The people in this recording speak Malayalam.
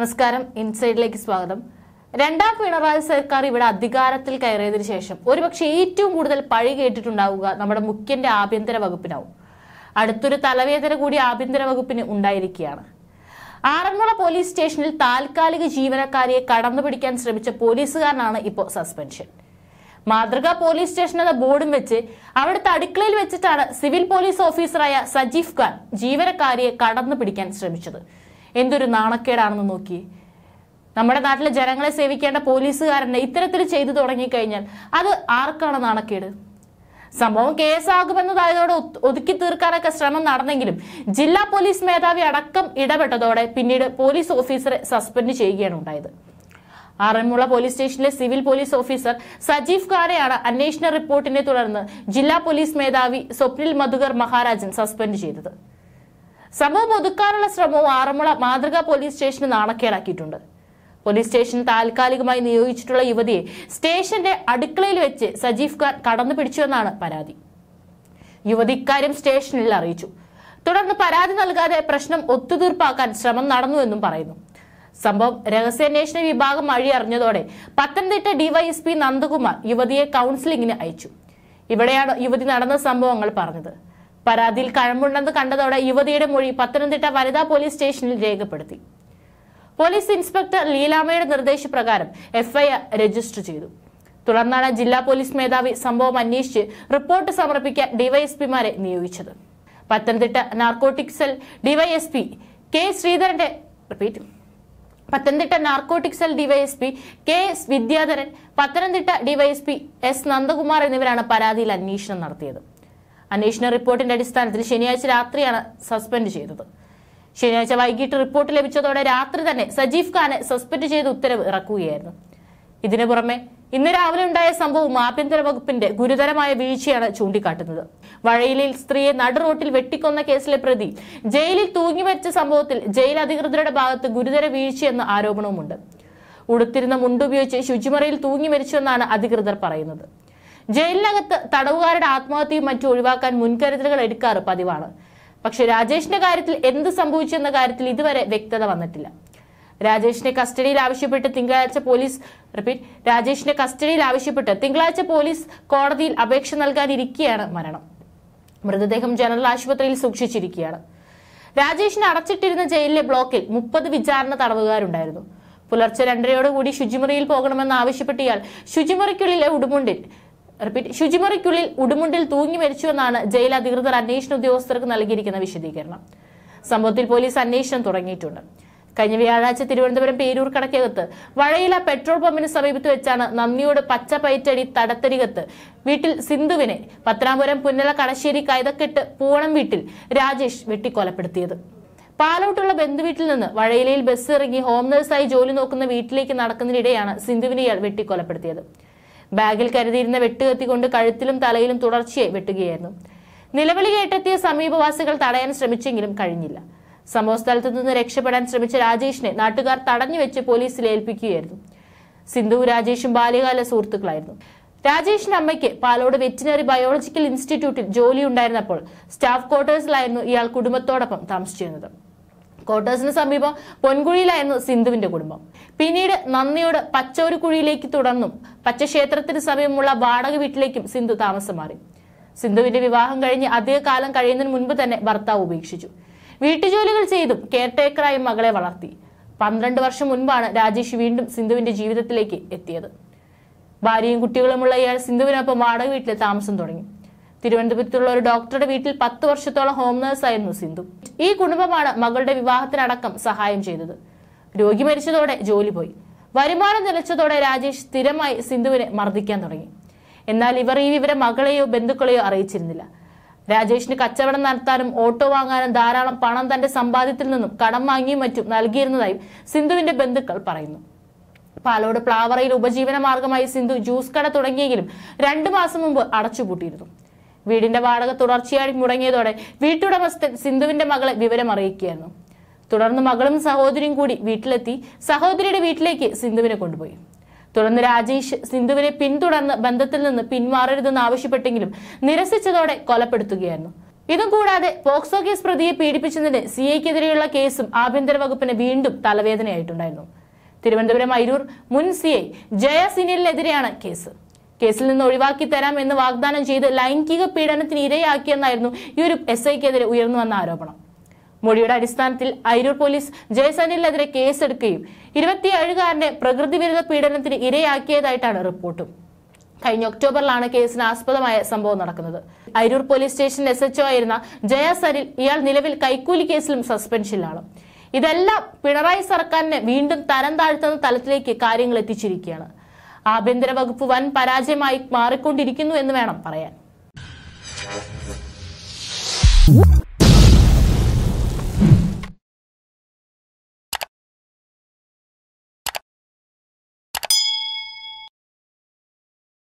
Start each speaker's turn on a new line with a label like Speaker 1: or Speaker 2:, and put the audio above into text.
Speaker 1: നമസ്കാരം ഇൻസൈഡിലേക്ക് സ്വാഗതം രണ്ടാം പിണറായി സർക്കാർ ഇവിടെ അധികാരത്തിൽ കയറിയതിനു ശേഷം ഒരുപക്ഷെ ഏറ്റവും കൂടുതൽ പഴി കേട്ടിട്ടുണ്ടാവുക നമ്മുടെ മുഖ്യന്റെ ആഭ്യന്തര വകുപ്പിനാവും അടുത്തൊരു തലവേദന കൂടി ആഭ്യന്തര വകുപ്പിന് ഉണ്ടായിരിക്കുകയാണ് ആറന്മുള പോലീസ് സ്റ്റേഷനിൽ താൽക്കാലിക ജീവനക്കാരിയെ കടന്നു പിടിക്കാൻ ശ്രമിച്ച പോലീസുകാരനാണ് ഇപ്പോൾ സസ്പെൻഷൻ മാതൃകാ പോലീസ് സ്റ്റേഷൻ എന്ന ബോർഡും വെച്ച് അവിടുത്തെ അടുക്കളയിൽ വെച്ചിട്ടാണ് സിവിൽ പോലീസ് ഓഫീസറായ സജീഫ് ഖാൻ ജീവനക്കാരിയെ കടന്നു പിടിക്കാൻ ശ്രമിച്ചത് എന്തൊരു നാണക്കേടാണെന്ന് നോക്കി നമ്മുടെ നാട്ടിലെ ജനങ്ങളെ സേവിക്കേണ്ട പോലീസുകാരനെ ഇത്തരത്തിൽ ചെയ്തു തുടങ്ങിക്കഴിഞ്ഞാൽ അത് ആർക്കാണ് നാണക്കേട് സംഭവം കേസാകുമെന്നതായതോടെ ഒതുക്കി തീർക്കാനൊക്കെ ശ്രമം നടന്നെങ്കിലും ജില്ലാ പോലീസ് മേധാവി അടക്കം ഇടപെട്ടതോടെ പിന്നീട് പോലീസ് ഓഫീസറെ സസ്പെൻഡ് ചെയ്യുകയാണ് ഉണ്ടായത് ആറന്മുള പോലീസ് സ്റ്റേഷനിലെ സിവിൽ പോലീസ് ഓഫീസർ സജീവ് ഖാരെയാണ് അന്വേഷണ റിപ്പോർട്ടിനെ തുടർന്ന് ജില്ലാ പോലീസ് മേധാവി സ്വപ്നിൽ മധുകർ മഹാരാജൻ സസ്പെൻഡ് ചെയ്തത് സംഭവം ഒതുക്കാനുള്ള ശ്രമവും ആറന്മുള മാതൃകാ പോലീസ് സ്റ്റേഷന് നാണക്കേടാക്കിയിട്ടുണ്ട് പോലീസ് സ്റ്റേഷൻ താൽക്കാലികമായി നിയോഗിച്ചിട്ടുള്ള യുവതിയെ സ്റ്റേഷന്റെ അടുക്കളയിൽ വെച്ച് സജീഫ് ഖാൻ കടന്നു പിടിച്ചുവെന്നാണ് പരാതി യുവതി ഇക്കാര്യം സ്റ്റേഷനിൽ അറിയിച്ചു തുടർന്ന് പരാതി നൽകാതെ പ്രശ്നം ഒത്തുതീർപ്പാക്കാൻ ശ്രമം നടന്നുവെന്നും പറയുന്നു സംഭവം രഹസ്യാന്വേഷണ വിഭാഗം വഴി അറിഞ്ഞതോടെ പത്തനംതിട്ട ഡിവൈഎസ്പി നന്ദകുമാർ യുവതിയെ കൗൺസിലിംഗിന് അയച്ചു ഇവിടെയാണ് യുവതി നടന്ന സംഭവങ്ങൾ പറഞ്ഞത് പരാതിയിൽ കഴമ്പുണ്ടെന്ന് കണ്ടതോടെ യുവതിയുടെ മൊഴി പത്തനംതിട്ട വനിതാ പോലീസ് സ്റ്റേഷനിൽ രേഖപ്പെടുത്തി പോലീസ് ഇൻസ്പെക്ടർ ലീലാമയുടെ നിർദ്ദേശപ്രകാരം എഫ്ഐആർ രജിസ്റ്റർ ചെയ്തു തുടർന്നാണ് ജില്ലാ പോലീസ് മേധാവി സംഭവം അന്വേഷിച്ച് റിപ്പോർട്ട് സമർപ്പിക്കാൻ ഡിവൈഎസ്പിമാരെ നിയോഗിച്ചത് Pathanamthitta narcotic cell DYSP K ശ്രീധരന്റെ repeat Pathanamthitta narcotic cell DYSP K S Vidyadharan Pathanamthitta DYSP S Nandakumar എന്നിവരാണ് പരാതിയിൽ അന്വേഷണം നടത്തിയത് അന്വേഷണ റിപ്പോർട്ടിന്റെ അടിസ്ഥാനത്തിൽ ശനിയാഴ്ച രാത്രിയാണ് സസ്പെൻഡ് ചെയ്തത് ശനിയാഴ്ച വൈകിട്ട് റിപ്പോർട്ട് ലഭിച്ചതോടെ രാത്രി തന്നെ സജീഫ് ഖാനെ സസ്പെൻഡ് ചെയ്ത് ഉത്തരവ് ഇറക്കുകയായിരുന്നു ഇതിനു പുറമെ ഇന്ന് രാവിലെ ഉണ്ടായ സംഭവം ആഭ്യന്തര വകുപ്പിന്റെ ഗുരുതരമായ വീഴ്ചയാണ് ചൂണ്ടിക്കാട്ടുന്നത് വഴയിലിൽ സ്ത്രീയെ നടുറോട്ടിൽ വെട്ടിക്കൊന്ന കേസിലെ പ്രതി ജയിലിൽ തൂങ്ങിമരിച്ച സംഭവത്തിൽ ജയിൽ അധികൃതരുടെ ഭാഗത്ത് ഗുരുതര വീഴ്ചയെന്ന ആരോപണവുമുണ്ട് ഉടുത്തിരുന്ന മുണ്ടുപയോഗിച്ച് ശുചിമുറയിൽ തൂങ്ങി മരിച്ചുവെന്നാണ് അധികൃതർ പറയുന്നത് ജയിലിനകത്ത് തടവുകാരുടെ ആത്മഹത്യയും മറ്റും ഒഴിവാക്കാൻ മുൻകരുതലുകൾ എടുക്കാറ് പതിവാണ് പക്ഷെ രാജേഷിന്റെ കാര്യത്തിൽ എന്ത് സംഭവിച്ചെന്ന കാര്യത്തിൽ ഇതുവരെ വ്യക്തത വന്നിട്ടില്ല രാജേഷിനെ കസ്റ്റഡിയിൽ ആവശ്യപ്പെട്ട് തിങ്കളാഴ്ച പോലീസ് റിപ്പീറ്റ് രാജേഷിനെ കസ്റ്റഡിയിൽ ആവശ്യപ്പെട്ട് തിങ്കളാഴ്ച പോലീസ് കോടതിയിൽ അപേക്ഷ നൽകാനിരിക്കുകയാണ് മരണം മൃതദേഹം ജനറൽ ആശുപത്രിയിൽ സൂക്ഷിച്ചിരിക്കുകയാണ് രാജേഷിനെ അടച്ചിട്ടിരുന്ന ജയിലിലെ ബ്ലോക്കിൽ മുപ്പത് വിചാരണ തടവുകാരുണ്ടായിരുന്നു പുലർച്ചെ രണ്ടരയോടുകൂടി ശുചിമുറിയിൽ പോകണമെന്ന് ആവശ്യപ്പെട്ടിയാൽ ശുചിമുറിക്കുള്ളിലെ ഉടുമുണ്ടിൽ റിപ്പീറ്റ് ശുചിമുറിക്കുള്ളിൽ ഉടുമുണ്ടിൽ തൂങ്ങി മരിച്ചുവെന്നാണ് ജയിൽ അധികൃതർ അന്വേഷണ ഉദ്യോഗസ്ഥർക്ക് നൽകിയിരിക്കുന്ന വിശദീകരണം സംഭവത്തിൽ പോലീസ് അന്വേഷണം തുടങ്ങിയിട്ടുണ്ട് കഴിഞ്ഞ വ്യാഴാഴ്ച തിരുവനന്തപുരം പേരൂർ കടക്കകത്ത് വഴയില പെട്രോൾ പമ്പിന് സമീപത്ത് വെച്ചാണ് നന്ദിയോട് പച്ച പയറ്റടി തടത്തരികത്ത് വീട്ടിൽ സിന്ധുവിനെ പത്തനാപുരം പുന്നല കടശ്ശേരി കൈതക്കെട്ട് പൂവണം വീട്ടിൽ രാജേഷ് വെട്ടിക്കൊലപ്പെടുത്തിയത് പാലോട്ടുള്ള ബന്ധുവീട്ടിൽ നിന്ന് വഴയിലയിൽ ബസ് ഇറങ്ങി ഹോം നഴ്സായി ജോലി നോക്കുന്ന വീട്ടിലേക്ക് നടക്കുന്നതിനിടെയാണ് സിന്ധുവിനെ ഇയാൾ വെട്ടിക്കൊലപ്പെടുത്തിയത് ബാഗിൽ കരുതിയിരുന്ന വെട്ടുകത്തി കൊണ്ട് കഴുത്തിലും തലയിലും തുടർച്ചയായി വെട്ടുകയായിരുന്നു നിലവിളി കേട്ടെത്തിയ സമീപവാസികൾ തടയാൻ ശ്രമിച്ചെങ്കിലും കഴിഞ്ഞില്ല സംഭവസ്ഥലത്തു നിന്ന് രക്ഷപ്പെടാൻ ശ്രമിച്ച രാജേഷിനെ നാട്ടുകാർ തടഞ്ഞു വെച്ച് പോലീസിൽ ഏൽപ്പിക്കുകയായിരുന്നു സിന്ധു രാജേഷും ബാല്യകാല സുഹൃത്തുക്കളായിരുന്നു രാജേഷിന്റെ അമ്മയ്ക്ക് പാലോട് വെറ്റിനറി ബയോളജിക്കൽ ഇൻസ്റ്റിറ്റ്യൂട്ടിൽ ജോലി ഉണ്ടായിരുന്നപ്പോൾ സ്റ്റാഫ് ക്വാർട്ടേഴ്സിലായിരുന്നു ഇയാൾ കുടുംബത്തോടൊപ്പം താമസിച്ചിരുന്നത് ക്വാർട്ടേഴ്സിന് സമീപം പൊൻകുഴിയിലായിരുന്നു സിന്ധുവിന്റെ കുടുംബം പിന്നീട് നന്ദിയോട് പച്ചോരുകുഴിയിലേക്ക് തുടർന്നും പച്ചക്ഷേത്രത്തിന് സമീപമുള്ള വാടക വീട്ടിലേക്കും സിന്ധു താമസം മാറി സിന്ധുവിന്റെ വിവാഹം കഴിഞ്ഞ് അധികകാലം കഴിയുന്നതിന് മുൻപ് തന്നെ ഭർത്താവ് ഉപേക്ഷിച്ചു വീട്ടുജോലികൾ ചെയ്തും ടേക്കറായും മകളെ വളർത്തി പന്ത്രണ്ട് വർഷം മുൻപാണ് രാജേഷ് വീണ്ടും സിന്ധുവിന്റെ ജീവിതത്തിലേക്ക് എത്തിയത് ഭാര്യയും കുട്ടികളുമുള്ള ഇയാൾ സിന്ധുവിനൊപ്പം വാടക വീട്ടിലെ താമസം തുടങ്ങി തിരുവനന്തപുരത്തുള്ള ഒരു ഡോക്ടറുടെ വീട്ടിൽ പത്ത് വർഷത്തോളം ഹോം നേഴ്സായിരുന്നു സിന്ധു ഈ കുടുംബമാണ് മകളുടെ വിവാഹത്തിനടക്കം സഹായം ചെയ്തത് രോഗി മരിച്ചതോടെ ജോലി പോയി വരുമാനം നിലച്ചതോടെ രാജേഷ് സ്ഥിരമായി സിന്ധുവിനെ മർദ്ദിക്കാൻ തുടങ്ങി എന്നാൽ ഇവർ ഈ വിവരം മകളെയോ ബന്ധുക്കളെയോ അറിയിച്ചിരുന്നില്ല രാജേഷിന് കച്ചവടം നടത്താനും ഓട്ടോ വാങ്ങാനും ധാരാളം പണം തന്റെ സമ്പാദ്യത്തിൽ നിന്നും കടം വാങ്ങിയും മറ്റും നൽകിയിരുന്നതായും സിന്ധുവിന്റെ ബന്ധുക്കൾ പറയുന്നു പാലോട് പ്ലാവറയിൽ ഉപജീവന മാർഗമായി സിന്ധു ജ്യൂസ് കട തുടങ്ങിയെങ്കിലും രണ്ടു മാസം മുമ്പ് അടച്ചുപൂട്ടിയിരുന്നു വീടിന്റെ വാടക തുടർച്ചയായി മുടങ്ങിയതോടെ വീട്ടുടമസ്ഥൻ സിന്ധുവിന്റെ മകളെ വിവരം അറിയിക്കുകയായിരുന്നു തുടർന്ന് മകളും സഹോദരിയും കൂടി വീട്ടിലെത്തി സഹോദരിയുടെ വീട്ടിലേക്ക് സിന്ധുവിനെ കൊണ്ടുപോയി തുടർന്ന് രാജേഷ് സിന്ധുവിനെ പിന്തുടർന്ന് ബന്ധത്തിൽ നിന്ന് പിന്മാറരുതെന്ന് ആവശ്യപ്പെട്ടെങ്കിലും നിരസിച്ചതോടെ കൊലപ്പെടുത്തുകയായിരുന്നു ഇതും കൂടാതെ പോക്സോ കേസ് പ്രതിയെ പീഡിപ്പിച്ചതിന് സി ഐക്കെതിരെയുള്ള കേസും ആഭ്യന്തര വകുപ്പിന് വീണ്ടും തലവേദനയായിട്ടുണ്ടായിരുന്നു തിരുവനന്തപുരം അരൂർ മുൻ സി ഐ ജയ സിനിലിനെതിരെയാണ് കേസ് കേസിൽ നിന്ന് ഒഴിവാക്കി തരാം എന്ന് വാഗ്ദാനം ചെയ്ത് ലൈംഗിക പീഡനത്തിന് ഇരയാക്കിയെന്നായിരുന്നു ഈ ഒരു എസ് ഐക്കെതിരെ ഉയർന്നു വന്ന ആരോപണം മൊഴിയുടെ അടിസ്ഥാനത്തിൽ അയിരൂർ പോലീസ് ജയസനിലെതിരെ കേസെടുക്കുകയും ഇരുപത്തിയേഴുകാരനെ പ്രകൃതിവിരുദ്ധ പീഡനത്തിന് ഇരയാക്കിയതായിട്ടാണ് റിപ്പോർട്ട് കഴിഞ്ഞ ഒക്ടോബറിലാണ് കേസിന് ആസ്പദമായ സംഭവം നടക്കുന്നത് Ayiroor police station S H O ആയിരുന്ന ജയ ഇയാൾ നിലവിൽ കൈക്കൂലി കേസിലും സസ്പെൻഷനിലാണ് ഇതെല്ലാം പിണറായി സർക്കാരിനെ വീണ്ടും തരം താഴ്ത്തുന്ന തലത്തിലേക്ക് കാര്യങ്ങൾ എത്തിച്ചിരിക്കുകയാണ് ആഭ്യന്തര വകുപ്പ് വൻ പരാജയമായി മാറിക്കൊണ്ടിരിക്കുന്നു എന്ന് വേണം പറയാൻ